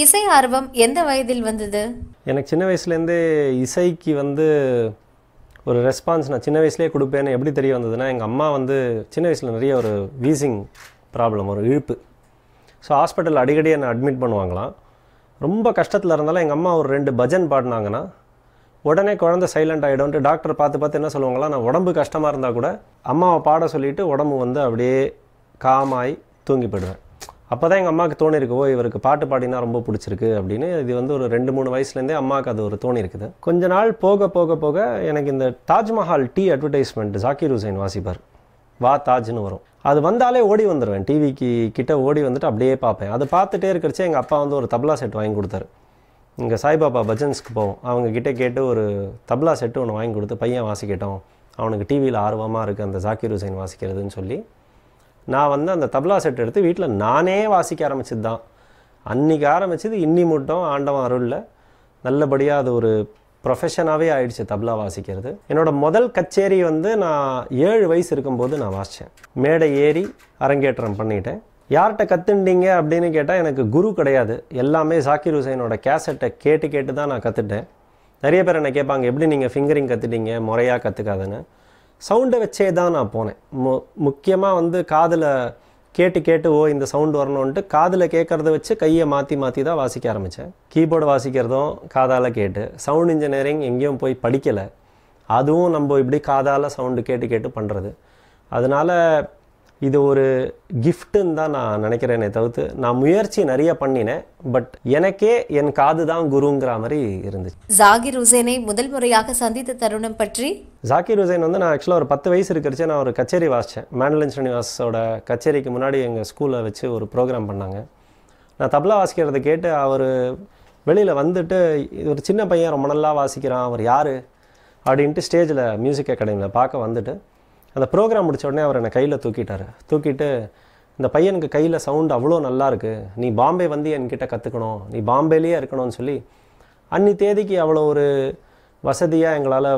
இசை ஆர்வம் எந்த வயதில் வந்தது எனக்கு சின்ன வயசுலேருந்தே இசைக்கு வந்து ஒரு ரெஸ்பான்ஸ் நான் சின்ன வயசுலேயே கொடுப்பேன்னு எப்படி தெரிய வந்ததுன்னா எங்கள் அம்மா வந்து சின்ன வயசில் நிறைய ஒரு வீசிங் ப்ராப்ளம் ஒரு இழுப்பு ஸோ ஹாஸ்பிட்டலில் அடிக்கடி என்னை அட்மிட் பண்ணுவாங்களாம் ரொம்ப கஷ்டத்தில் இருந்தாலும் எங்கள் அம்மா ஒரு ரெண்டு பஜன் பாடினாங்கன்னா உடனே குழந்தை சைலண்ட் ஆகிடும்ட்டு டாக்டர் பார்த்து பார்த்து என்ன சொல்லுவாங்களா நான் உடம்பு கஷ்டமாக இருந்தால் கூட அம்மாவை பாட சொல்லிவிட்டு உடம்பு வந்து அப்படியே காமாய் தூங்கி போயிடுவேன் அப்போ தான் எங்கள் அம்மாவுக்கு தோணிருக்கு ஓ இவருக்கு பாட்டு பாடினா ரொம்ப பிடிச்சிருக்கு அப்படின்னு இது வந்து ஒரு ரெண்டு மூணு வயசுலேருந்தே அம்மாவுக்கு அது ஒரு தோணி இருக்குது கொஞ்ச நாள் போக போக போக எனக்கு இந்த தாஜ்மஹால் டீ அட்வர்டைஸ்மெண்ட் ஜாக்கிர் ஹுசைன் வாசிப்பார் வா தாஜ்னு வரும் அது வந்தாலே ஓடி வந்துடுவேன் டிவிக்கு கிட்டே ஓடி வந்துட்டு அப்படியே பார்ப்பேன் அது பார்த்துட்டே இருக்கிறச்சே எங்கள் அப்பா வந்து ஒரு தபலா செட் வாங்கி கொடுத்தாரு இங்கே சாய்பாபா பஜன்ஸ்க்கு போவோம் அவங்க கிட்டே கேட்டு ஒரு தபலா செட்டு ஒன்று வாங்கி கொடுத்து பையன் வாசிக்கிட்டோம் அவனுக்கு டிவியில் ஆர்வமாக இருக்குது அந்த ஜாக்கிர் ஹுசைன் வாசிக்கிறதுன்னு சொல்லி நான் வந்து அந்த தபலா செட் எடுத்து வீட்டில் நானே வாசிக்க ஆரம்பிச்சது தான் அன்றைக்கி ஆரம்பிச்சது இன்னி மட்டும் ஆண்டவன் அருளில் நல்லபடியாக அது ஒரு ப்ரொஃபஷனாகவே ஆயிடுச்சு தபலா வாசிக்கிறது என்னோடய முதல் கச்சேரி வந்து நான் ஏழு வயசு இருக்கும்போது நான் வாசித்தேன் மேடை ஏறி அரங்கேற்றம் பண்ணிட்டேன் யார்கிட்ட கற்றுண்டீங்க அப்படின்னு கேட்டால் எனக்கு குரு கிடையாது எல்லாமே சாக்கிர் ஹுசைனோட கேசட்டை கேட்டு கேட்டு தான் நான் கற்றுட்டேன் நிறைய பேர் என்னை கேட்பாங்க எப்படி நீங்கள் ஃபிங்கரிங் கற்றுட்டீங்க முறையாக கற்றுக்காதுன்னு சவுண்டை வச்சே தான் நான் போனேன் மு முக்கியமாக வந்து காதில் கேட்டு கேட்டு ஓ இந்த சவுண்டு வரணுன்ட்டு காதில் கேட்குறத வச்சு கையை மாற்றி மாற்றி தான் வாசிக்க ஆரம்பித்தேன் கீபோர்டு வாசிக்கிறதும் காதால் கேட்டு சவுண்ட் இன்ஜினியரிங் எங்கேயும் போய் படிக்கலை அதுவும் நம்ம இப்படி காதால் சவுண்டு கேட்டு கேட்டு பண்ணுறது அதனால் இது ஒரு கிஃப்ட்டுன்னு தான் நான் நினைக்கிறேனே தவிர்த்து நான் முயற்சி நிறைய பண்ணினேன் பட் எனக்கே என் காது தான் குருங்கிற மாதிரி இருந்துச்சு ஜாகிர் ஹுசேனை முதல் முறையாக சந்தித்த தருணம் பற்றி ஜாகிர் ஹுசேன் வந்து நான் ஆக்சுவலாக ஒரு பத்து வயசு இருக்கிறச்சே நான் ஒரு கச்சேரி வாசித்தேன் மேண்டலின் ஸ்ரீனிவாஸோட கச்சேரிக்கு முன்னாடி எங்கள் ஸ்கூலில் வச்சு ஒரு ப்ரோக்ராம் பண்ணாங்க நான் தபலா வாசிக்கிறத கேட்டு அவர் வெளியில் வந்துட்டு ஒரு சின்ன பையன் ரொம்ப நல்லா வாசிக்கிறான் அவர் யார் அப்படின்ட்டு ஸ்டேஜில் மியூசிக் அகாடமியில் பார்க்க வந்துட்டு அந்த ப்ரோக்ராம் முடித்த உடனே அவர் என்னை கையில் தூக்கிட்டார் தூக்கிட்டு இந்த பையனுக்கு கையில் சவுண்ட் அவ்வளோ நல்லாயிருக்கு நீ பாம்பே வந்து என்கிட்ட கற்றுக்கணும் நீ பாம்பேலேயே இருக்கணும்னு சொல்லி அன்னி தேதிக்கு அவ்வளோ ஒரு வசதியாக எங்களால்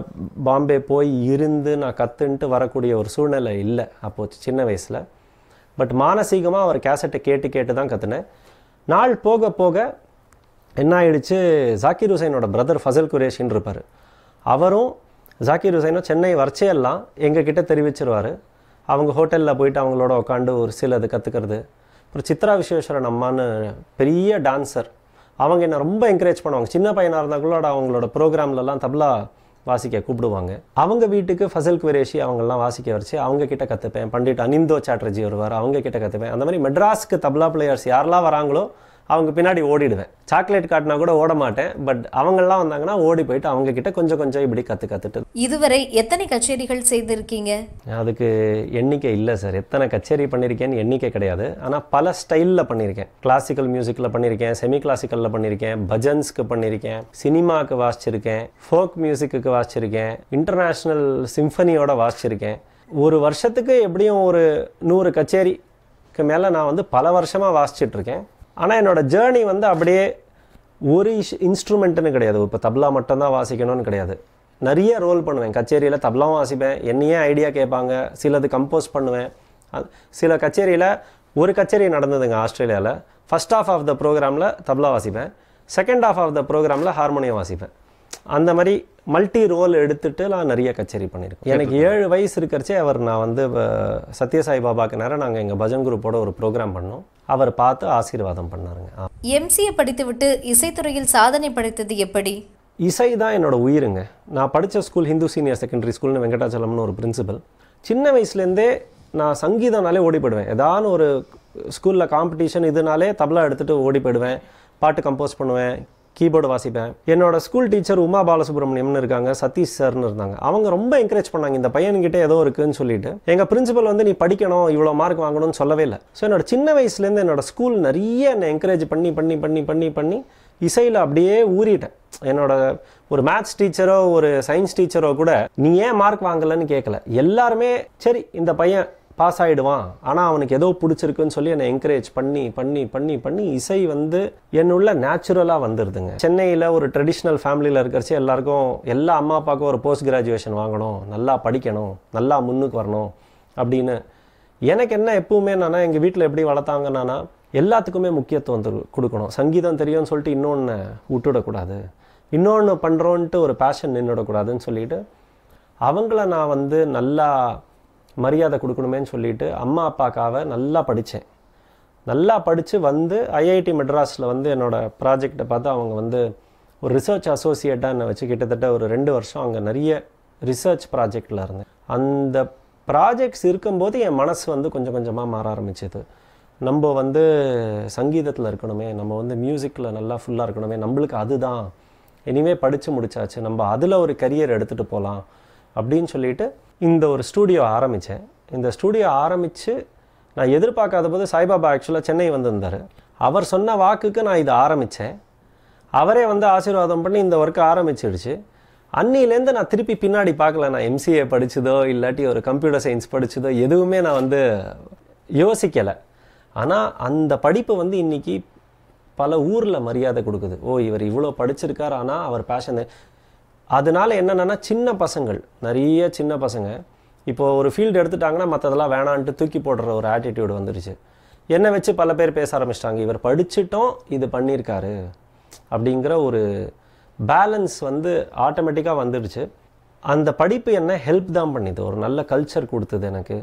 பாம்பே போய் இருந்து நான் கற்றுன்ட்டு வரக்கூடிய ஒரு சூழ்நிலை இல்லை அப்போது சின்ன வயசில் பட் மானசீகமாக அவர் கேசட்டை கேட்டு கேட்டு தான் கற்றுனேன் நாள் போக போக என்ன ஆயிடுச்சு ஜாக்கிர் ஹுசைனோட பிரதர் ஃபசல் குரேஷின் இருப்பார் அவரும் ஜாக்கிர் ஹுசைனும் சென்னை எங்கள் கிட்டே தெரிவிச்சிருவார் அவங்க ஹோட்டலில் போயிட்டு அவங்களோட உட்காந்து ஒரு சில அது கற்றுக்கிறது அப்புறம் சித்ரா விஸ்வேஸ்வரன் அம்மான்னு பெரிய டான்ஸர் அவங்க என்னை ரொம்ப என்கரேஜ் பண்ணுவாங்க சின்ன பையனாக இருந்தால் கூட அவங்களோட ப்ரோக்ராம்லலாம் தபலா வாசிக்க கூப்பிடுவாங்க அவங்க வீட்டுக்கு ஃபசல் குரேஷி அவங்கெல்லாம் வாசிக்க வச்சு அவங்கக்கிட்ட கற்றுப்பேன் பண்டிட் அனிந்தோ சாட்டர்ஜி வருவார் அவங்கக்கிட்ட கற்றுப்பேன் அந்த மாதிரி மெட்ராஸ்க்கு தபலா பிளேயர்ஸ் யாரெல்லாம் வராங்களோ அவங்க பின்னாடி ஓடிடுவேன் சாக்லேட் காட்டினா கூட ஓட மாட்டேன் பட் அவங்கெல்லாம் வந்தாங்கன்னா ஓடி போயிட்டு அவங்க கிட்ட கொஞ்சம் கொஞ்சம் இப்படி கற்று கற்றுட்டு இதுவரை எத்தனை கச்சேரிகள் செய்திருக்கீங்க அதுக்கு எண்ணிக்கை இல்லை சார் எத்தனை கச்சேரி பண்ணியிருக்கேன்னு எண்ணிக்கை கிடையாது ஆனால் பல ஸ்டைலில் பண்ணியிருக்கேன் கிளாசிக்கல் மியூசிக்கில் பண்ணியிருக்கேன் செமி கிளாசிக்கலில் பண்ணியிருக்கேன் பஜன்ஸ்க்கு பண்ணியிருக்கேன் சினிமாவுக்கு வாசிச்சிருக்கேன் ஃபோக் மியூசிக்கு வாசிச்சிருக்கேன் இன்டர்நேஷ்னல் சிம்ஃபனியோட வாசிச்சிருக்கேன் ஒரு வருஷத்துக்கு எப்படியும் ஒரு நூறு கச்சேரிக்கு மேலே நான் வந்து பல வருஷமாக வாசிச்சிட்ருக்கேன் ஆனால் என்னோடய ஜேர்னி வந்து அப்படியே ஒரு இஷ் இன்ஸ்ட்ருமெண்ட்டுன்னு கிடையாது இப்போ தபலா மட்டும்தான் வாசிக்கணும்னு கிடையாது நிறைய ரோல் பண்ணுவேன் கச்சேரியில் தப்லாவும் வாசிப்பேன் என்னையே ஐடியா கேட்பாங்க சிலது கம்போஸ் பண்ணுவேன் சில கச்சேரியில் ஒரு கச்சேரி நடந்ததுங்க ஆஸ்திரேலியாவில் ஃபஸ்ட் ஆஃப் ஆஃப் த ப்ரோக்ராமில் தபலா வாசிப்பேன் செகண்ட் ஆஃப் ஆஃப் த ப்ரோக்ராமில் ஹார்மோனியம் வாசிப்பேன் அந்த மாதிரி மல்டி ரோல் எடுத்துகிட்டு நான் நிறைய கச்சேரி பண்ணியிருக்கேன் எனக்கு ஏழு வயசு இருக்கிறச்சே அவர் நான் வந்து சத்யசாய் பாபாக்கு நேரம் நாங்கள் எங்கள் பஜன் குரூப்போட ஒரு ப்ரோக்ராம் பண்ணோம் அவர் பார்த்து ஆசீர்வாதம் பண்ணாருங்க எம்சிஏ படித்துவிட்டு இசைத்துறையில் சாதனை படைத்தது எப்படி இசை தான் என்னோடய உயிருங்க நான் படித்த ஸ்கூல் ஹிந்து சீனியர் செகண்டரி ஸ்கூல்னு வெங்கடாச்சலம்னு ஒரு பிரின்சிபல் சின்ன வயசுலேருந்தே நான் சங்கீதம்னாலே ஓடி போயிடுவேன் ஏதான ஒரு ஸ்கூலில் காம்படிஷன் இதனாலே தபலா எடுத்துகிட்டு ஓடி போயிடுவேன் பாட்டு கம்போஸ் பண்ணுவேன் கீபோர்டு வாசிப்பேன் என்னோட ஸ்கூல் டீச்சர் உமா பாலசுப்ரமணியம்னு இருக்காங்க சதீஷ் சார்னு இருந்தாங்க அவங்க ரொம்ப என்கரேஜ் பண்ணாங்க இந்த பையன்கிட்ட ஏதோ இருக்குன்னு சொல்லிட்டு எங்கள் பிரின்சிபல் வந்து நீ படிக்கணும் இவ்வளோ மார்க் வாங்கணும்னு சொல்லவே இல்லை ஸோ என்னோட சின்ன வயசுலேருந்து என்னோட ஸ்கூல் நிறைய என்னை என்கரேஜ் பண்ணி பண்ணி பண்ணி பண்ணி பண்ணி இசையில் அப்படியே ஊறிட்டேன் என்னோட ஒரு மேத்ஸ் டீச்சரோ ஒரு சயின்ஸ் டீச்சரோ கூட நீ ஏன் மார்க் வாங்கலன்னு கேட்கல எல்லாருமே சரி இந்த பையன் பாஸ் ஆகிடுவான் ஆனால் அவனுக்கு ஏதோ பிடிச்சிருக்குன்னு சொல்லி என்னை என்கரேஜ் பண்ணி பண்ணி பண்ணி பண்ணி இசை வந்து என்னுள்ள நேச்சுரலாக வந்துடுதுங்க சென்னையில் ஒரு ட்ரெடிஷ்னல் ஃபேமிலியில் இருக்கிறச்சு எல்லாருக்கும் எல்லா அம்மா அப்பாவுக்கும் ஒரு போஸ்ட் கிராஜுவேஷன் வாங்கணும் நல்லா படிக்கணும் நல்லா முன்னுக்கு வரணும் அப்படின்னு எனக்கு என்ன எப்பவுமே என்னன்னா எங்கள் வீட்டில் எப்படி வளர்த்தாங்கன்னா எல்லாத்துக்குமே முக்கியத்துவம் கொடுக்கணும் சங்கீதம் தெரியும்னு சொல்லிட்டு இன்னொன்று விட்டுவிடக்கூடாது இன்னொன்று பண்ணுறோன்ட்டு ஒரு பேஷன் நின்றுடக்கூடாதுன்னு சொல்லிட்டு அவங்கள நான் வந்து நல்லா மரியாதை கொடுக்கணுமேன்னு சொல்லிட்டு அம்மா அப்பாக்காவை நல்லா படித்தேன் நல்லா படித்து வந்து ஐஐடி மெட்ராஸில் வந்து என்னோடய ப்ராஜெக்டை பார்த்து அவங்க வந்து ஒரு ரிசர்ச் அசோசியேட்டாக என்னை வச்சு கிட்டத்தட்ட ஒரு ரெண்டு வருஷம் அங்கே நிறைய ரிசர்ச் ப்ராஜெக்டில் இருந்தேன் அந்த ப்ராஜெக்ட்ஸ் இருக்கும்போது என் மனசு வந்து கொஞ்சம் கொஞ்சமாக மாற ஆரம்பிச்சது நம்ம வந்து சங்கீதத்தில் இருக்கணுமே நம்ம வந்து மியூசிக்கில் நல்லா ஃபுல்லாக இருக்கணுமே நம்மளுக்கு அதுதான் இனிமேல் படித்து முடித்தாச்சு நம்ம அதில் ஒரு கரியர் எடுத்துகிட்டு போகலாம் அப்படின்னு சொல்லிட்டு இந்த ஒரு ஸ்டூடியோ ஆரம்பித்தேன் இந்த ஸ்டூடியோ ஆரம்பித்து நான் எதிர்பார்க்காத போது சாய்பாபா ஆக்சுவலாக சென்னை வந்திருந்தார் அவர் சொன்ன வாக்குக்கு நான் இதை ஆரம்பித்தேன் அவரே வந்து ஆசீர்வாதம் பண்ணி இந்த ஒர்க்கை ஆரம்பிச்சிடுச்சு அன்னிலேருந்து நான் திருப்பி பின்னாடி பார்க்கல நான் எம்சிஏ படித்ததோ இல்லாட்டி ஒரு கம்ப்யூட்டர் சயின்ஸ் படித்ததோ எதுவுமே நான் வந்து யோசிக்கலை ஆனால் அந்த படிப்பு வந்து இன்றைக்கி பல ஊரில் மரியாதை கொடுக்குது ஓ இவர் இவ்வளோ படிச்சிருக்கார் ஆனால் அவர் பேஷன் அதனால் என்னென்னா சின்ன பசங்கள் நிறைய சின்ன பசங்க இப்போது ஒரு ஃபீல்டு எடுத்துட்டாங்கன்னா மற்றதெல்லாம் வேணான்ட்டு தூக்கி போடுற ஒரு ஆட்டிடியூடு வந்துருச்சு என்னை வச்சு பல பேர் பேச ஆரம்பிச்சிட்டாங்க இவர் படிச்சிட்டோம் இது பண்ணியிருக்காரு அப்படிங்கிற ஒரு பேலன்ஸ் வந்து ஆட்டோமேட்டிக்காக வந்துடுச்சு அந்த படிப்பு என்ன ஹெல்ப் தான் பண்ணிது ஒரு நல்ல கல்ச்சர் கொடுத்தது எனக்கு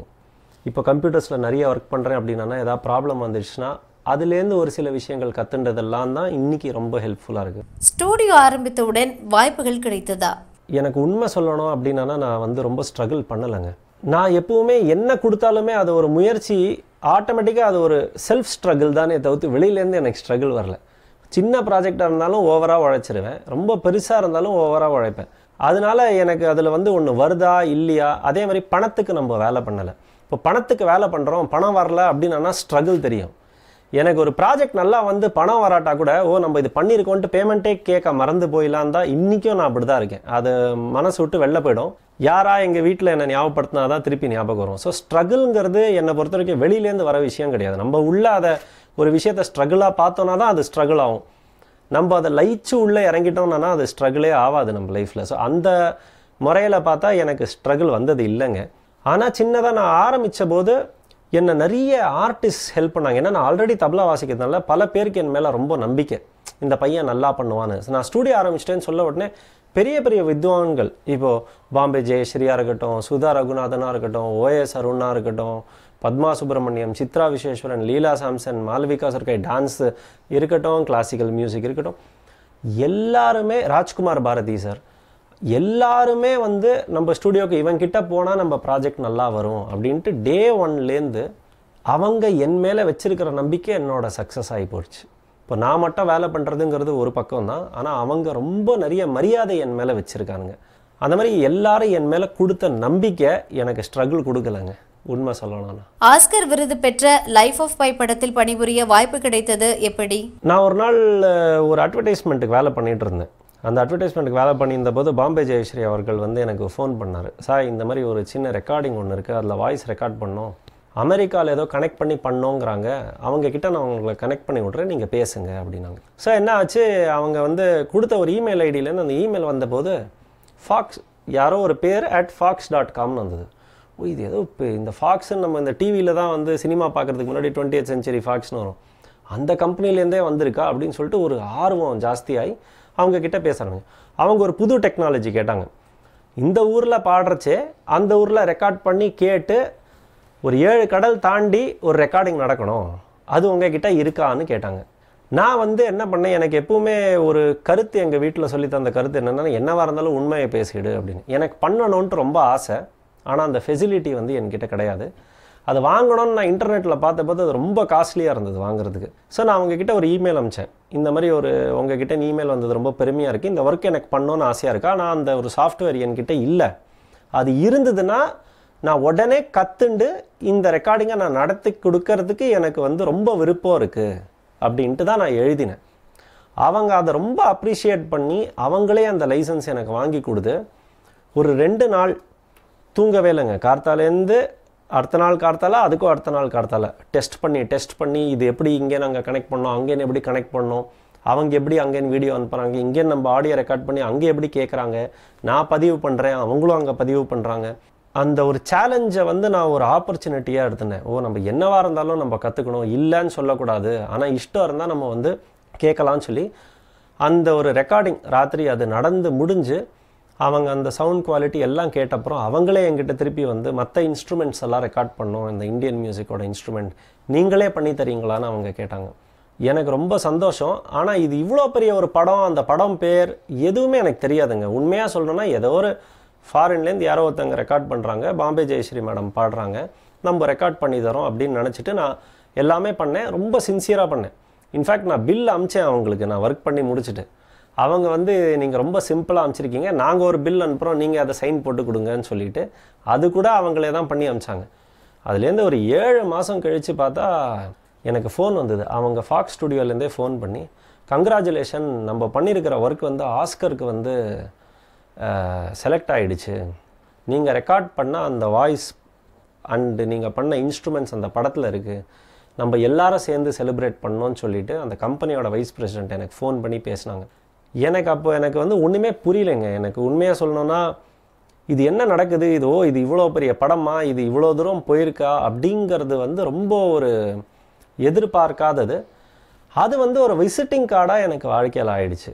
இப்போ கம்ப்யூட்டர்ஸில் நிறைய ஒர்க் பண்ணுறேன் அப்படின்னா ஏதாவது ப்ராப்ளம் வந்துடுச்சுன்னா அதுலேருந்து ஒரு சில விஷயங்கள் கற்றுன்றதெல்லாம் தான் இன்றைக்கி ரொம்ப ஹெல்ப்ஃபுல்லாக இருக்குது ஸ்டூடியோ ஆரம்பித்தவுடன் வாய்ப்புகள் கிடைத்ததா எனக்கு உண்மை சொல்லணும் அப்படின்னா நான் வந்து ரொம்ப ஸ்ட்ரகிள் பண்ணலைங்க நான் எப்பவுமே என்ன கொடுத்தாலுமே அது ஒரு முயற்சி ஆட்டோமேட்டிக்காக அது ஒரு செல்ஃப் ஸ்ட்ரகிள் தானே தவிர்த்து வெளியிலேருந்து எனக்கு ஸ்ட்ரகிள் வரல சின்ன ப்ராஜெக்டாக இருந்தாலும் ஓவராக உழைச்சிருவேன் ரொம்ப பெருசாக இருந்தாலும் ஓவராக உழைப்பேன் அதனால எனக்கு அதில் வந்து ஒன்று வருதா இல்லையா அதே மாதிரி பணத்துக்கு நம்ம வேலை பண்ணலை இப்போ பணத்துக்கு வேலை பண்ணுறோம் பணம் வரல அப்படின்னா ஸ்ட்ரகிள் தெரியும் எனக்கு ஒரு ப்ராஜெக்ட் நல்லா வந்து பணம் வராட்டா கூட ஓ நம்ம இது பண்ணியிருக்கோன்ட்டு பேமெண்ட்டே கேட்க மறந்து போயிடலாம் தான் இன்றைக்கும் நான் அப்படி தான் இருக்கேன் அது மனசு விட்டு வெளில போயிடும் யாரா எங்கள் வீட்டில் என்னை ஞாபகப்படுத்தினா தான் திருப்பி ஞாபகம் வரும் ஸோ ஸ்ட்ரகிள்ங்கிறது என்னை பொறுத்த வரைக்கும் வெளியிலேருந்து வர விஷயம் கிடையாது நம்ம உள்ளே அதை ஒரு விஷயத்தை ஸ்ட்ரகிளாக பார்த்தோன்னா தான் அது ஸ்ட்ரகிள் ஆகும் நம்ம அதை லைச்சு உள்ளே இறங்கிட்டோம்னா அது ஸ்ட்ரகிளே ஆகாது நம்ம லைஃப்பில் ஸோ அந்த முறையில் பார்த்தா எனக்கு ஸ்ட்ரகிள் வந்தது இல்லைங்க ஆனால் சின்னதாக நான் ஆரம்பித்த போது என்னை நிறைய ஆர்டிஸ்ட் ஹெல்ப் பண்ணாங்க ஏன்னா நான் ஆல்ரெடி தபலா வாசிக்கிறதுனால பல பேருக்கு என் மேலே ரொம்ப நம்பிக்கை இந்த பையன் நல்லா பண்ணுவான்னு நான் ஸ்டூடியோ ஆரம்பிச்சிட்டேன்னு சொல்ல உடனே பெரிய பெரிய வித்வான்கள் இப்போது பாம்பே ஜெயஸ்ரீயாக இருக்கட்டும் சுதா ரகுநாதனாக இருக்கட்டும் ஓஎஸ் அருணாக இருக்கட்டும் பத்மா சுப்பிரமணியம் சித்ரா விஸ்வேஸ்வரன் லீலா சாம்சன் மாலவிகா சர்க்கை டான்ஸ் இருக்கட்டும் கிளாசிக்கல் மியூசிக் இருக்கட்டும் எல்லாருமே ராஜ்குமார் பாரதி சார் எல்லாருமே வந்து நம்ம இவன் கிட்டே போனால் நம்ம ப்ராஜெக்ட் நல்லா வரும் அப்படின்ட்டு டே ஒன்லேருந்து அவங்க என் மேலே வச்சுருக்கிற நம்பிக்கை என்னோடய சக்ஸஸ் ஆகி போச்சு இப்போ நான் மட்டும் வேலை பண்ணுறதுங்கிறது ஒரு பக்கம் தான் ஆனால் அவங்க ரொம்ப நிறைய மரியாதை என் மேலே வச்சுருக்கானுங்க அந்த மாதிரி எல்லாரும் என் மேலே கொடுத்த நம்பிக்கை எனக்கு ஸ்ட்ரகிள் கொடுக்கலங்க உண்மை சொல்லணும் ஆஸ்கர் விருது பெற்ற லைஃப் ஆஃப் பை படத்தில் பணிபுரிய வாய்ப்பு கிடைத்தது எப்படி நான் ஒரு நாள் ஒரு அட்வர்டைஸ்மெண்ட்டுக்கு வேலை பண்ணிகிட்டு இருந்தேன் அந்த அட்வர்டைஸ்மெண்ட்டுக்கு வேலை பண்ணியிருந்த போது பாம்பே ஜெயஸ்ரீ அவர்கள் வந்து எனக்கு ஃபோன் பண்ணார் சார் இந்த மாதிரி ஒரு சின்ன ரெக்கார்டிங் ஒன்று இருக்குது அதில் வாய்ஸ் ரெக்கார்ட் பண்ணோம் அமெரிக்காவில் ஏதோ கனெக்ட் பண்ணி பண்ணோங்கிறாங்க அவங்கக்கிட்ட நான் அவங்களை கனெக்ட் பண்ணி விட்றேன் நீங்கள் பேசுங்க அப்படின்னாங்க ஸோ என்ன ஆச்சு அவங்க வந்து கொடுத்த ஒரு இமெயில் ஐடியிலேருந்து அந்த இமெயில் வந்தபோது ஃபாக்ஸ் யாரோ ஒரு பேர் அட் ஃபாக்ஸ் டாட் காம்னு வந்தது ஓ இது ஏதோ இப்போ இந்த ஃபாக்ஸுன்னு நம்ம இந்த டிவியில் தான் வந்து சினிமா பார்க்குறதுக்கு முன்னாடி டுவெண்ட்டி சென்ச்சுரி ஃபாக்ஸ்னு வரும் அந்த கம்பெனிலேருந்தே வந்திருக்கா அப்படின்னு சொல்லிட்டு ஒரு ஆர்வம் ஜாஸ்தியாகி அவங்கக்கிட்ட பேசுகிறாங்க அவங்க ஒரு புது டெக்னாலஜி கேட்டாங்க இந்த ஊரில் பாடுறச்சே அந்த ஊரில் ரெக்கார்ட் பண்ணி கேட்டு ஒரு ஏழு கடல் தாண்டி ஒரு ரெக்கார்டிங் நடக்கணும் அது உங்ககிட்ட இருக்கான்னு கேட்டாங்க நான் வந்து என்ன பண்ணேன் எனக்கு எப்பவுமே ஒரு கருத்து எங்கள் வீட்டில் சொல்லி தந்த கருத்து என்னென்னா என்னவாக இருந்தாலும் உண்மையை பேசிடு அப்படின்னு எனக்கு பண்ணணுன்ட்டு ரொம்ப ஆசை ஆனால் அந்த ஃபெசிலிட்டி வந்து என்கிட்ட கிடையாது அது வாங்கணும்னு நான் இன்டர்நெட்டில் பார்த்த பார்த்து அது ரொம்ப காஸ்ட்லியாக இருந்தது வாங்குறதுக்கு ஸோ நான் அவங்கக்கிட்ட ஒரு இமெயில் அமிச்சேன் இந்த மாதிரி ஒரு உங்ககிட்ட இமெயில் வந்தது ரொம்ப பெருமையாக இருக்குது இந்த ஒர்க் எனக்கு பண்ணோன்னு ஆசையாக இருக்கா நான் அந்த ஒரு சாஃப்ட்வேர் என்கிட்ட இல்லை அது இருந்ததுன்னா நான் உடனே கற்றுண்டு இந்த ரெக்கார்டிங்கை நான் நடத்தி கொடுக்கறதுக்கு எனக்கு வந்து ரொம்ப விருப்பம் இருக்குது அப்படின்ட்டு தான் நான் எழுதினேன் அவங்க அதை ரொம்ப அப்ரிஷியேட் பண்ணி அவங்களே அந்த லைசன்ஸ் எனக்கு வாங்கி கொடுத்து ஒரு ரெண்டு நாள் தூங்கவே இல்லைங்க கார்த்தாலேருந்து அடுத்த நாள் கார்த்தால அதுக்கும் அடுத்த நாள் கார்த்தால டெஸ்ட் பண்ணி டெஸ்ட் பண்ணி இது எப்படி இங்கே நாங்கள் கனெக்ட் பண்ணோம் அங்கேன்னு எப்படி கனெக்ட் பண்ணோம் அவங்க எப்படி அங்கேன்னு வீடியோ அனுப்புகிறாங்க இங்கே நம்ம ஆடியோ ரெக்கார்ட் பண்ணி அங்கே எப்படி கேட்குறாங்க நான் பதிவு பண்ணுறேன் அவங்களும் அங்கே பதிவு பண்ணுறாங்க அந்த ஒரு சேலஞ்சை வந்து நான் ஒரு ஆப்பர்ச்சுனிட்டியாக எடுத்துனேன் ஓ நம்ம என்னவாக இருந்தாலும் நம்ம கற்றுக்கணும் இல்லைன்னு சொல்லக்கூடாது ஆனால் இஷ்டம் இருந்தால் நம்ம வந்து கேட்கலான்னு சொல்லி அந்த ஒரு ரெக்கார்டிங் ராத்திரி அது நடந்து முடிஞ்சு அவங்க அந்த சவுண்ட் குவாலிட்டி எல்லாம் கேட்டப்புறம் அவங்களே எங்கிட்ட திருப்பி வந்து மற்ற இன்ஸ்ட்ருமெண்ட்ஸ் எல்லாம் ரெக்கார்ட் பண்ணோம் இந்த இந்தியன் மியூசிக்கோட இன்ஸ்ட்ருமெண்ட் நீங்களே பண்ணி தரீங்களான்னு அவங்க கேட்டாங்க எனக்கு ரொம்ப சந்தோஷம் ஆனால் இது இவ்வளோ பெரிய ஒரு படம் அந்த படம் பேர் எதுவுமே எனக்கு தெரியாதுங்க உண்மையாக சொல்லணும்னா ஏதோ ஒரு ஃபாரின்லேருந்து யாரோ ஒருத்தவங்க ரெக்கார்ட் பண்ணுறாங்க பாம்பே ஜெயஸ்ரீ மேடம் பாடுறாங்க நம்ம ரெக்கார்ட் பண்ணி தரோம் அப்படின்னு நினச்சிட்டு நான் எல்லாமே பண்ணேன் ரொம்ப சின்சியராக பண்ணேன் இன்ஃபேக்ட் நான் பில் அமிச்சேன் அவங்களுக்கு நான் ஒர்க் பண்ணி முடிச்சுட்டு அவங்க வந்து நீங்கள் ரொம்ப சிம்பிளாக அனுப்பிச்சிருக்கீங்க நாங்கள் ஒரு பில் அனுப்புகிறோம் நீங்கள் அதை சைன் போட்டு கொடுங்கன்னு சொல்லிவிட்டு அது கூட அவங்களே தான் பண்ணி அனுப்பிச்சாங்க அதுலேருந்து ஒரு ஏழு மாதம் கழித்து பார்த்தா எனக்கு ஃபோன் வந்தது அவங்க ஃபாக்ஸ் ஸ்டுடியோலேருந்தே ஃபோன் பண்ணி கங்க்ராச்சுலேஷன் நம்ம பண்ணியிருக்கிற ஒர்க் வந்து ஆஸ்கருக்கு வந்து செலக்ட் ஆகிடுச்சு நீங்கள் ரெக்கார்ட் பண்ண அந்த வாய்ஸ் அண்டு நீங்கள் பண்ண இன்ஸ்ட்ருமெண்ட்ஸ் அந்த படத்தில் இருக்குது நம்ம எல்லாரும் சேர்ந்து செலிப்ரேட் பண்ணோன்னு சொல்லிவிட்டு அந்த கம்பெனியோட வைஸ் பிரசிடென்ட் எனக்கு ஃபோன் பண்ணி பேசினாங்க எனக்கு அப்போ எனக்கு வந்து ஒன்றுமே புரியலைங்க எனக்கு உண்மையாக சொல்லணுன்னா இது என்ன நடக்குது இது ஓ இது இவ்வளோ பெரிய படமா இது இவ்வளோ தூரம் போயிருக்கா அப்படிங்கிறது வந்து ரொம்ப ஒரு எதிர்பார்க்காதது அது வந்து ஒரு விசிட்டிங் கார்டாக எனக்கு வாழ்க்கையில் ஆயிடுச்சு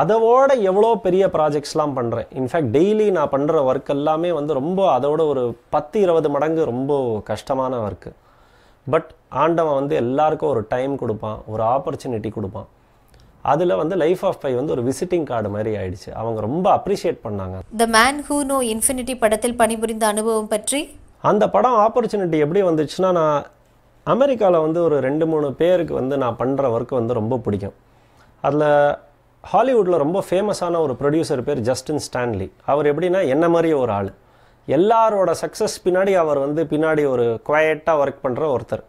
அதோட எவ்வளோ பெரிய ப்ராஜெக்ட்ஸ்லாம் பண்ணுறேன் இன்ஃபேக்ட் டெய்லி நான் பண்ணுற ஒர்க் எல்லாமே வந்து ரொம்ப அதோட ஒரு பத்து இருபது மடங்கு ரொம்ப கஷ்டமான ஒர்க்கு பட் ஆண்டவன் வந்து எல்லாருக்கும் ஒரு டைம் கொடுப்பான் ஒரு ஆப்பர்ச்சுனிட்டி கொடுப்பான் அதில் வந்து லைஃப் ஆஃப் பை வந்து ஒரு விசிட்டிங் கார்டு மாதிரி ஆயிடுச்சு அவங்க ரொம்ப அப்ரிஷியேட் பண்ணாங்க the man who know infinity படத்தில் பணிபுரிந்த அனுபவம் பற்றி அந்த படம் ஆப்பர்ச்சுனிட்டி எப்படி வந்துச்சுன்னா நான் அமெரிக்காவில் வந்து ஒரு ரெண்டு மூணு பேருக்கு வந்து நான் பண்ணுற ஒர்க் வந்து ரொம்ப பிடிக்கும் அதில் ஹாலிவுட்டில் ரொம்ப ஃபேமஸான ஒரு ப்ரொடியூசர் பேர் ஜஸ்டின் ஸ்டான்லி அவர் எப்படின்னா என்ன மாதிரி ஒரு ஆள் எல்லாரோட சக்ஸஸ் பின்னாடி அவர் வந்து பின்னாடி ஒரு குவையட்டாக ஒர்க் பண்ணுற ஒருத்தர்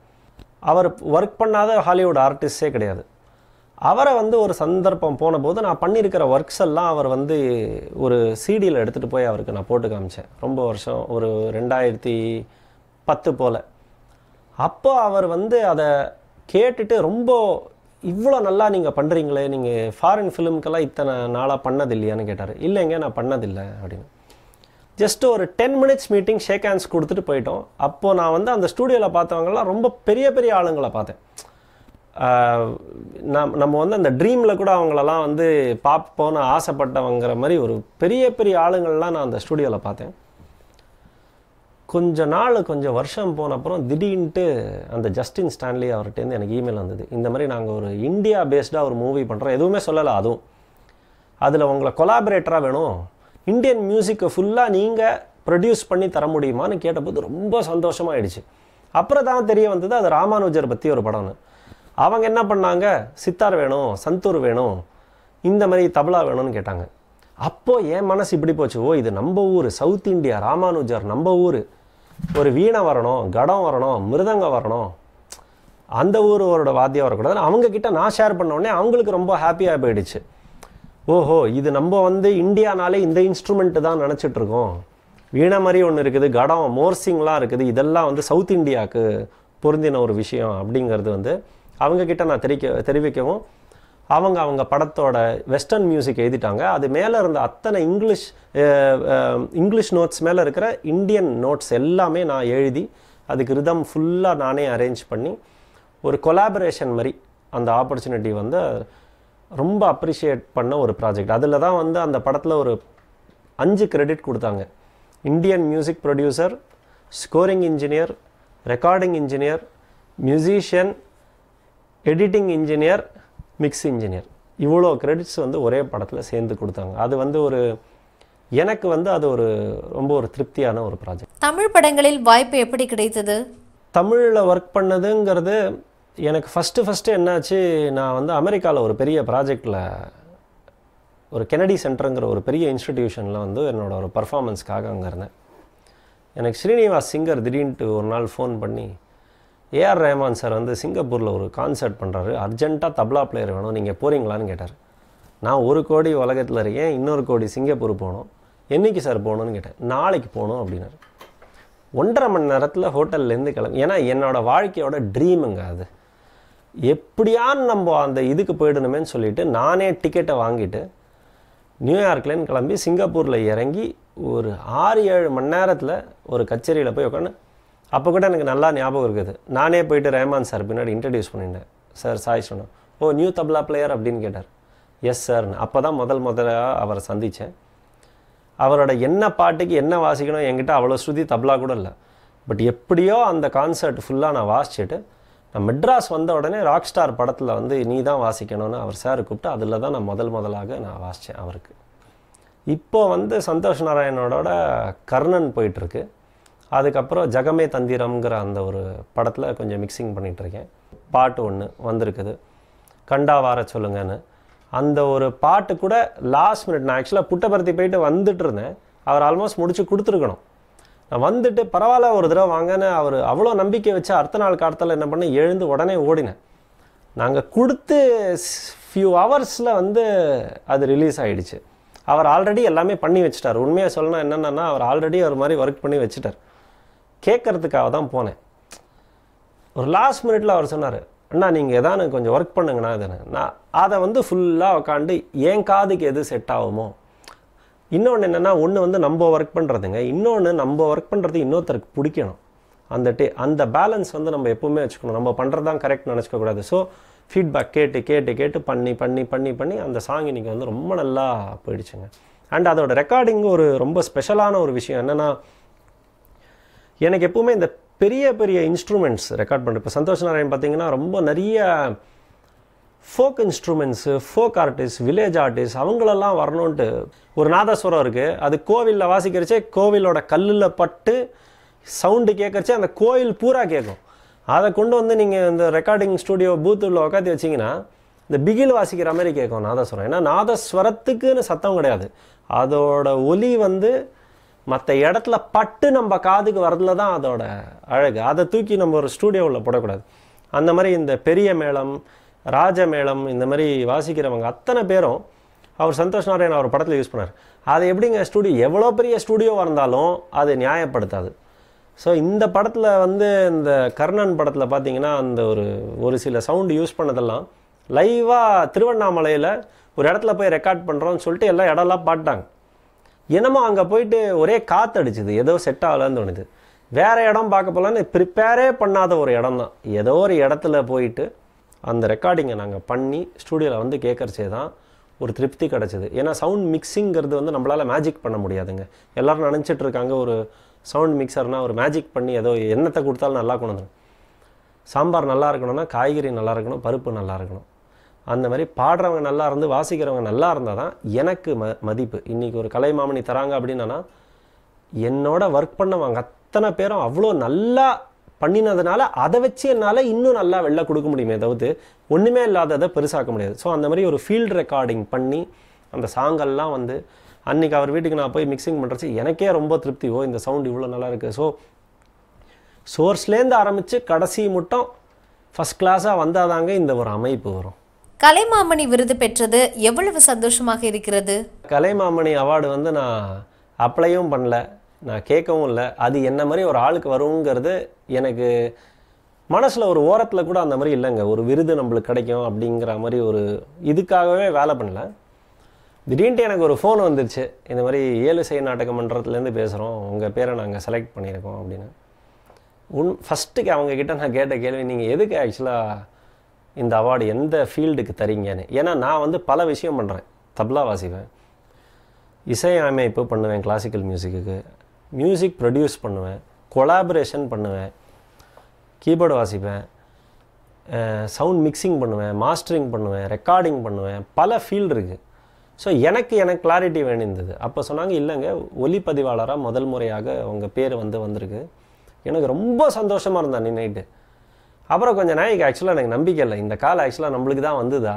அவர் ஒர்க் பண்ணாத ஹாலிவுட் ஆர்டிஸ்டே கிடையாது அவரை வந்து ஒரு சந்தர்ப்பம் போனபோது நான் பண்ணியிருக்கிற ஒர்க்ஸ் எல்லாம் அவர் வந்து ஒரு சீடியில் எடுத்துகிட்டு போய் அவருக்கு நான் போட்டு காமிச்சேன் ரொம்ப வருஷம் ஒரு ரெண்டாயிரத்தி பத்து போல் அப்போது அவர் வந்து அதை கேட்டுட்டு ரொம்ப இவ்வளோ நல்லா நீங்கள் பண்ணுறீங்களே நீங்கள் ஃபாரின் ஃபிலிம்க்கெல்லாம் இத்தனை நாளாக பண்ணது இல்லையான்னு கேட்டார் இல்லைங்க நான் பண்ணதில்லை அப்படின்னு ஜஸ்ட்டு ஒரு ten minutes meeting shake hands கொடுத்துட்டு போயிட்டோம் அப்போது நான் வந்து அந்த ஸ்டூடியோவில் பார்த்தவங்கலாம் ரொம்ப பெரிய பெரிய ஆளுங்களை பார்த்தேன் நம் நம்ம வந்து அந்த ட்ரீமில் கூட அவங்களெல்லாம் வந்து பார்ப்போன்னு ஆசைப்பட்டவங்கிற மாதிரி ஒரு பெரிய பெரிய ஆளுங்கள்லாம் நான் அந்த ஸ்டுடியோவில் பார்த்தேன் கொஞ்ச நாள் கொஞ்சம் வருஷம் போன அப்புறம் திடீர்னுட்டு அந்த ஜஸ்டின் ஸ்டான்லி அவர்கிட்டேருந்து எனக்கு இமெயில் வந்தது இந்த மாதிரி நாங்கள் ஒரு இந்தியா பேஸ்டாக ஒரு மூவி பண்ணுறோம் எதுவுமே சொல்லலை அதுவும் அதில் உங்களை கொலாபரேட்டராக வேணும் இந்தியன் மியூசிக்கை ஃபுல்லாக நீங்கள் ப்ரொடியூஸ் பண்ணி தர முடியுமான்னு கேட்டபோது ரொம்ப சந்தோஷமாகிடுச்சு அப்புறம் தான் தெரிய வந்தது அது ராமானுஜர் பற்றி ஒரு படம்னு அவங்க என்ன பண்ணாங்க சித்தார் வேணும் சந்தூர் வேணும் இந்த மாதிரி தபலா வேணும்னு கேட்டாங்க அப்போது என் மனசு இப்படி போச்சு ஓ இது நம்ம ஊர் சவுத் இந்தியா ராமானுஜர் நம்ம ஊர் ஒரு வீணை வரணும் கடம் வரணும் மிருதங்க வரணும் அந்த ஊரோட வாத்தியம் வரக்கூடாது அவங்கக்கிட்ட நான் ஷேர் பண்ணோடனே அவங்களுக்கு ரொம்ப ஹாப்பியாக போயிடுச்சு ஓஹோ இது நம்ம வந்து இந்தியானாலே இந்த இன்ஸ்ட்ருமெண்ட்டு தான் நினச்சிட்ருக்கோம் வீணை மாதிரி ஒன்று இருக்குது கடம் மோர்சிங்லாம் இருக்குது இதெல்லாம் வந்து சவுத் இந்தியாவுக்கு பொருந்தின ஒரு விஷயம் அப்படிங்கிறது வந்து அவங்கக்கிட்ட நான் தெரிவிக்க தெரிவிக்கவும் அவங்க அவங்க படத்தோட வெஸ்டர்ன் மியூசிக் எழுதிட்டாங்க அது மேலே இருந்த அத்தனை இங்கிலீஷ் இங்கிலீஷ் நோட்ஸ் மேலே இருக்கிற இந்தியன் நோட்ஸ் எல்லாமே நான் எழுதி அதுக்கு ரிதம் ஃபுல்லாக நானே அரேஞ்ச் பண்ணி ஒரு கொலாபரேஷன் மாதிரி அந்த ஆப்பர்ச்சுனிட்டி வந்து ரொம்ப அப்ரிஷியேட் பண்ண ஒரு ப்ராஜெக்ட் அதில் தான் வந்து அந்த படத்தில் ஒரு அஞ்சு கிரெடிட் கொடுத்தாங்க Indian music producer scoring engineer recording engineer musician editing engineer mix engineer இவ்வளோ கிரெடிட்ஸ் வந்து ஒரே படத்தில் சேர்ந்து கொடுத்தாங்க அது வந்து ஒரு எனக்கு வந்து அது ஒரு ரொம்ப ஒரு திருப்தியான ஒரு ப்ராஜெக்ட் தமிழ் படங்களில் வாய்ப்பு எப்படி கிடைத்தது தமிழில் ஒர்க் பண்ணதுங்கிறது எனக்கு ஃபஸ்ட்டு ஃபஸ்ட்டு என்னாச்சு நான் வந்து அமெரிக்காவில் ஒரு பெரிய ப்ராஜெக்டில் ஒரு கெனடி சென்டருங்கிற ஒரு பெரிய இன்ஸ்டிடியூஷனில் வந்து என்னோடய ஒரு பர்ஃபாமன்ஸ்க்காக அங்கே இருந்தேன் எனக்கு ஸ்ரீனிவாஸ் சிங்கர் திடீர்னுட்டு ஒரு நாள் ஃபோன் பண்ணி ஏஆர் ரஹ்மான் சார் வந்து சிங்கப்பூரில் ஒரு கான்சர்ட் பண்ணுறாரு அர்ஜென்ட்டாக தபலா பிளேயர் வேணும் நீங்கள் போகிறீங்களான்னு கேட்டார் நான் ஒரு கோடி உலகத்தில் இருக்கேன் இன்னொரு கோடி சிங்கப்பூர் போகணும் என்றைக்கு சார் போகணும்னு கேட்டேன் நாளைக்கு போகணும் அப்படின்னாரு ஒன்றரை மணி நேரத்தில் ஹோட்டல்லேருந்து கிளம்பி ஏன்னா என்னோடய வாழ்க்கையோட ட்ரீமுங்க அது எப்படியான்னு நம்ம அந்த இதுக்கு போயிடணுமேனு சொல்லிவிட்டு நானே டிக்கெட்டை வாங்கிட்டு நியூயார்க்லேருந்து கிளம்பி சிங்கப்பூரில் இறங்கி ஒரு ஆறு ஏழு மணி நேரத்தில் ஒரு கச்சேரியில் போய் உட்காந்து அப்போ கூட எனக்கு நல்லா ஞாபகம் இருக்குது நானே போயிட்டு ரேமான் சார் பின்னாடி இன்ட்ரடியூஸ் பண்ணிட்டேன் சார் சாய் சொன்னோம் ஓ நியூ தபலா பிளேயர் அப்படின்னு கேட்டார் எஸ் சார்னு அப்போ தான் முதல் முதலாக அவரை சந்தித்தேன் அவரோட என்ன பாட்டுக்கு என்ன வாசிக்கணும் என்கிட்ட அவ்வளோ ஸ்ருதி தபலா கூட இல்லை பட் எப்படியோ அந்த கான்சர்ட் ஃபுல்லாக நான் வாசிச்சுட்டு நான் மெட்ராஸ் வந்த உடனே ராக் ஸ்டார் படத்தில் வந்து நீ தான் வாசிக்கணும்னு அவர் சார் கூப்பிட்டு அதில் தான் நான் முதல் முதலாக நான் வாசித்தேன் அவருக்கு இப்போ வந்து சந்தோஷ் நாராயணனோட கர்ணன் போயிட்டுருக்கு அதுக்கப்புறம் ஜகமே தந்திரம்ங்கிற அந்த ஒரு படத்தில் கொஞ்சம் மிக்சிங் பண்ணிகிட்ருக்கேன் பாட்டு ஒன்று வந்திருக்குது கண்டா வார சொல்லுங்கன்னு அந்த ஒரு பாட்டு கூட லாஸ்ட் மினிட் நான் ஆக்சுவலாக புட்டபர்த்தி போயிட்டு வந்துட்டு இருந்தேன் அவர் ஆல்மோஸ்ட் முடிச்சு கொடுத்துருக்கணும் நான் வந்துட்டு பரவாயில்ல ஒரு தடவை வாங்கன்னு அவர் அவ்வளோ நம்பிக்கை வச்சு அடுத்த நாள் காலத்தில் என்ன பண்ண எழுந்து உடனே ஓடினேன் நாங்கள் கொடுத்து ஃபியூ ஹவர்ஸில் வந்து அது ரிலீஸ் ஆகிடுச்சு அவர் ஆல்ரெடி எல்லாமே பண்ணி வச்சுட்டார் உண்மையாக சொல்லணும் என்னென்னா அவர் ஆல்ரெடி ஒரு மாதிரி ஒர்க் பண்ணி வச்சுட்டார் கேட்குறதுக்காக தான் போனேன் ஒரு லாஸ்ட் மினிட்டில் அவர் சொன்னார் அண்ணா நீங்கள் எதானு கொஞ்சம் ஒர்க் பண்ணுங்கண்ணா இதுன்னு நான் அதை வந்து ஃபுல்லாக உக்காண்டு என் காதுக்கு எது செட் ஆகுமோ இன்னொன்று என்னென்னா ஒன்று வந்து நம்ம ஒர்க் பண்ணுறதுங்க இன்னொன்று நம்ம ஒர்க் பண்ணுறது இன்னொருத்தருக்கு பிடிக்கணும் அந்த டே அந்த பேலன்ஸ் வந்து நம்ம எப்போவுமே வச்சுக்கணும் நம்ம பண்ணுறது தான் கரெக்ட் நினச்சிக்கக்கூடாது ஸோ ஃபீட்பேக் கேட்டு கேட்டு கேட்டு பண்ணி பண்ணி பண்ணி பண்ணி அந்த சாங் இன்றைக்கி வந்து ரொம்ப நல்லா போயிடுச்சுங்க அண்ட் அதோட ரெக்கார்டிங் ஒரு ரொம்ப ஸ்பெஷலான ஒரு விஷயம் என்னென்னா எனக்கு எப்போவுமே இந்த பெரிய பெரிய இன்ஸ்ட்ருமெண்ட்ஸ் ரெக்கார்ட் பண்ணுற இப்போ சந்தோஷ் நாராயண் பார்த்தீங்கன்னா ரொம்ப நிறைய folk instruments folk artist village artist அவங்களெல்லாம் வரணுன்ட்டு ஒரு நாதஸ்வரம் இருக்குது அது கோவிலில் வாசிக்கிறச்சே கோவிலோட கல்லில் பட்டு சவுண்டு கேட்கறச்சே அந்த கோவில் பூரா கேட்கும் அதை கொண்டு வந்து நீங்கள் இந்த ரெக்கார்டிங் ஸ்டூடியோ பூத்தில் உட்காந்து வச்சிங்கன்னா இந்த பிகில் வாசிக்கிற மாதிரி கேட்கும் நாதஸ்வரம் ஏன்னா நாதஸ்வரத்துக்குன்னு சத்தம் கிடையாது அதோட ஒலி வந்து மற்ற இடத்துல பட்டு நம்ம காதுக்கு வரதுல தான் அதோட அழகு அதை தூக்கி நம்ம ஒரு ஸ்டூடியோவில் போடக்கூடாது அந்த மாதிரி இந்த பெரிய மேளம் ராஜமேளம் இந்த மாதிரி வாசிக்கிறவங்க அத்தனை பேரும் அவர் சந்தோஷ் நாராயண் அவர் படத்தில் யூஸ் பண்ணார் அது எப்படிங்க ஸ்டூடியோ எவ்வளோ பெரிய ஸ்டூடியோ இருந்தாலும் அது நியாயப்படுத்தாது ஸோ இந்த படத்தில் வந்து இந்த கர்ணன் படத்தில் பார்த்தீங்கன்னா அந்த ஒரு ஒரு சில சவுண்டு யூஸ் பண்ணதெல்லாம் லைவாக திருவண்ணாமலையில் ஒரு இடத்துல போய் ரெக்கார்ட் பண்ணுறோன்னு சொல்லிட்டு எல்லாம் இடம்லாம் பாட்டாங்க என்னமோ அங்கே போயிட்டு ஒரே அடிச்சுது ஏதோ செட் ஆகலான்னு தோணுது வேறு இடம் பார்க்க போகலான்னு ப்ரிப்பேரே பண்ணாத ஒரு இடம் தான் ஏதோ ஒரு இடத்துல போயிட்டு அந்த ரெக்கார்டிங்கை நாங்கள் பண்ணி ஸ்டூடியோவில் வந்து கேட்குறச்சே தான் ஒரு திருப்தி கிடச்சிது ஏன்னா சவுண்ட் மிக்சிங்கிறது வந்து நம்மளால் மேஜிக் பண்ண முடியாதுங்க எல்லோரும் நினச்சிட்டு இருக்காங்க ஒரு சவுண்ட் மிக்சர்னால் ஒரு மேஜிக் பண்ணி ஏதோ எண்ணத்தை கொடுத்தாலும் நல்லா கொண்டு வந்துடும் சாம்பார் நல்லா இருக்கணும்னா காய்கறி நல்லா இருக்கணும் பருப்பு நல்லா இருக்கணும் அந்த மாதிரி பாடுறவங்க நல்லா இருந்து வாசிக்கிறவங்க நல்லா இருந்தால் தான் எனக்கு ம மதிப்பு இன்றைக்கி ஒரு மாமணி தராங்க அப்படின்னா என்னோட ஒர்க் பண்ணவங்க அத்தனை பேரும் அவ்வளோ நல்லா பண்ணினதுனால அதை வச்சு என்னால் இன்னும் நல்லா வெளில கொடுக்க முடியுமே தவிர்த்து ஒன்றுமே இல்லாததை பெருசாக்க முடியாது ஸோ அந்த மாதிரி ஒரு ஃபீல்டு ரெக்கார்டிங் பண்ணி அந்த சாங்கெல்லாம் வந்து அன்றைக்கி அவர் வீட்டுக்கு நான் போய் மிக்சிங் பண்ணுறச்சு எனக்கே ரொம்ப திருப்தியோ இந்த சவுண்ட் இவ்வளோ நல்லா இருக்குது ஸோ சோர்ஸ்லேருந்து ஆரம்பித்து கடைசி மட்டும் ஃபஸ்ட் கிளாஸாக வந்தால் தாங்க இந்த ஒரு அமைப்பு வரும் கலைமாமணி விருது பெற்றது எவ்வளவு சந்தோஷமாக இருக்கிறது கலைமாமணி அவார்டு வந்து நான் அப்ளையும் பண்ணல நான் கேட்கவும் இல்லை அது என்ன மாதிரி ஒரு ஆளுக்கு வருங்கிறது எனக்கு மனசில் ஒரு ஓரத்தில் கூட அந்த மாதிரி இல்லைங்க ஒரு விருது நம்மளுக்கு கிடைக்கும் அப்படிங்கிற மாதிரி ஒரு இதுக்காகவே வேலை பண்ணல திடீர்ட்டு எனக்கு ஒரு ஃபோன் வந்துருச்சு இந்த மாதிரி ஏழு செய்ய நாடக மன்றத்துலேருந்து பேசுகிறோம் உங்கள் பேரை நாங்கள் செலக்ட் பண்ணியிருக்கோம் அப்படின்னு உன் ஃபஸ்ட்டுக்கு அவங்கக்கிட்ட நான் கேட்ட கேள்வி நீங்கள் எதுக்கு ஆக்சுவலாக இந்த அவார்டு எந்த ஃபீல்டுக்கு தரீங்கன்னு ஏன்னா நான் வந்து பல விஷயம் பண்ணுறேன் தபலா வாசிப்பேன் இசை அமைப்பு பண்ணுவேன் கிளாசிக்கல் மியூசிக்கு மியூசிக் ப்ரொடியூஸ் பண்ணுவேன் கொலாபரேஷன் பண்ணுவேன் கீபோர்டு வாசிப்பேன் சவுண்ட் மிக்சிங் பண்ணுவேன் மாஸ்டரிங் பண்ணுவேன் ரெக்கார்டிங் பண்ணுவேன் பல ஃபீல்டு இருக்குது ஸோ எனக்கு எனக்கு கிளாரிட்டி வேணிருந்தது அப்போ சொன்னாங்க இல்லைங்க ஒலிப்பதிவாளராக முதல் முறையாக உங்கள் பேர் வந்து வந்திருக்கு எனக்கு ரொம்ப சந்தோஷமாக இருந்தேன் நீ நைட்டு அப்புறம் கொஞ்சம் நாய்க்கு ஆக்சுவலாக எனக்கு நம்பிக்கை இல்லை இந்த கால் ஆக்சுவலாக நம்மளுக்கு தான் வந்துதா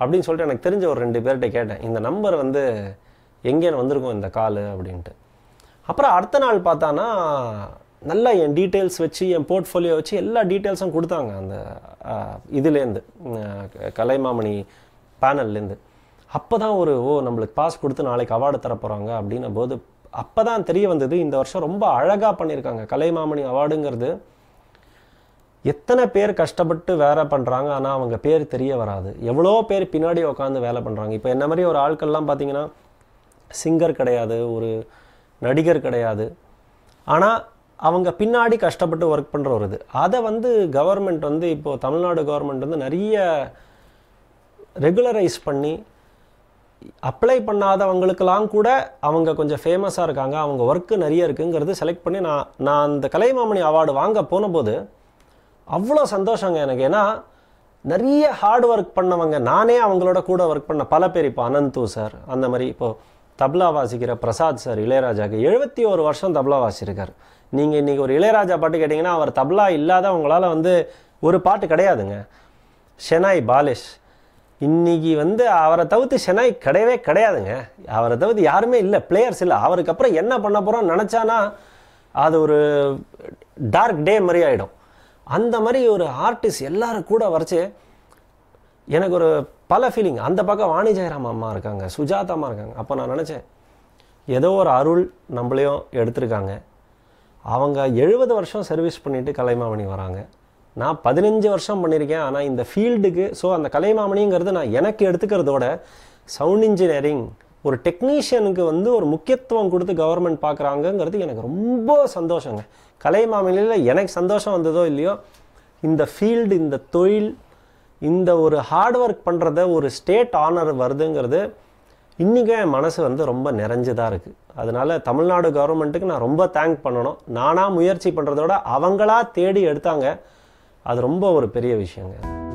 அப்படின்னு சொல்லிட்டு எனக்கு தெரிஞ்ச ஒரு ரெண்டு பேர்கிட்ட கேட்டேன் இந்த நம்பர் வந்து எங்கேன்னு வந்திருக்கும் இந்த கால் அப்படின்ட்டு அப்புறம் அடுத்த நாள் பார்த்தானா நல்லா என் டீட்டெயில்ஸ் வச்சு என் போர்ட்ஃபோலியோ வச்சு எல்லா டீட்டெயில்ஸும் கொடுத்தாங்க அந்த இதுலேருந்து கலைமாமணி பேனல்லேருந்து அப்போ தான் ஒரு ஓ நம்மளுக்கு பாஸ் கொடுத்து நாளைக்கு அவார்டு தரப்போகிறாங்க அப்படின்னும் போது அப்போ தான் தெரிய வந்தது இந்த வருஷம் ரொம்ப அழகாக பண்ணியிருக்காங்க கலைமாமணி அவார்டுங்கிறது எத்தனை பேர் கஷ்டப்பட்டு வேலை பண்ணுறாங்க ஆனால் அவங்க பேர் தெரிய வராது எவ்வளோ பேர் பின்னாடி உட்காந்து வேலை பண்ணுறாங்க இப்போ என்ன மாதிரி ஒரு ஆட்கள்லாம் பார்த்தீங்கன்னா சிங்கர் கிடையாது ஒரு நடிகர் கிடையாது ஆனால் அவங்க பின்னாடி கஷ்டப்பட்டு ஒர்க் பண்ணுற ஒரு இது அதை வந்து கவர்மெண்ட் வந்து இப்போது தமிழ்நாடு கவர்மெண்ட் வந்து நிறைய ரெகுலரைஸ் பண்ணி அப்ளை பண்ணாதவங்களுக்கெல்லாம் கூட அவங்க கொஞ்சம் ஃபேமஸாக இருக்காங்க அவங்க ஒர்க்கு நிறைய இருக்குங்கிறது செலக்ட் பண்ணி நான் நான் அந்த கலைமாமணி அவார்டு வாங்க போனபோது அவ்வளோ சந்தோஷங்க எனக்கு ஏன்னா நிறைய ஹார்ட் ஒர்க் பண்ணவங்க நானே அவங்களோட கூட ஒர்க் பண்ண பல பேர் இப்போ அனந்தூ சார் அந்த மாதிரி இப்போது தபலா வாசிக்கிற பிரசாத் சார் இளையராஜாக்கு எழுபத்தி ஒரு வருஷம் தபலா வாசிச்சிருக்கார் நீங்கள் இன்றைக்கி ஒரு இளையராஜா பாட்டு கேட்டிங்கன்னா அவர் தபலா இல்லாத உங்களால் வந்து ஒரு பாட்டு கிடையாதுங்க ஷெனாய் பாலேஷ் இன்றைக்கி வந்து அவரை தவிர்த்து ஷெனாய் கிடையவே கிடையாதுங்க அவரை தவிர்த்து யாருமே இல்லை பிளேயர்ஸ் இல்லை அவருக்கு அப்புறம் என்ன பண்ண போகிறோம்னு நினச்சானா அது ஒரு டார்க் டே மாதிரி ஆகிடும் அந்த மாதிரி ஒரு ஆர்டிஸ்ட் எல்லாரும் கூட வரைச்சி எனக்கு ஒரு பல ஃபீலிங் அந்த பக்கம் வாணி அம்மா இருக்காங்க அம்மா இருக்காங்க அப்போ நான் நினச்சேன் ஏதோ ஒரு அருள் நம்மளையும் எடுத்திருக்காங்க அவங்க எழுபது வருஷம் சர்வீஸ் பண்ணிவிட்டு கலைமாமணி வராங்க நான் பதினஞ்சு வருஷம் பண்ணியிருக்கேன் ஆனால் இந்த ஃபீல்டுக்கு ஸோ அந்த கலைமாமணிங்கிறது நான் எனக்கு எடுத்துக்கிறதோட சவுண்ட் இன்ஜினியரிங் ஒரு டெக்னீஷியனுக்கு வந்து ஒரு முக்கியத்துவம் கொடுத்து கவர்மெண்ட் பார்க்குறாங்கங்கிறது எனக்கு ரொம்ப சந்தோஷங்க கலை மாமலையில் எனக்கு சந்தோஷம் வந்ததோ இல்லையோ இந்த ஃபீல்டு இந்த தொழில் இந்த ஒரு ஹார்ட் ஒர்க் பண்ணுறத ஒரு ஸ்டேட் ஆனர் வருதுங்கிறது இன்றைக்கும் என் மனசு வந்து ரொம்ப நிறைஞ்சதாக இருக்குது அதனால் தமிழ்நாடு கவர்மெண்ட்டுக்கு நான் ரொம்ப தேங்க் பண்ணணும் நானாக முயற்சி பண்ணுறதோட அவங்களா தேடி எடுத்தாங்க அது ரொம்ப ஒரு பெரிய விஷயங்க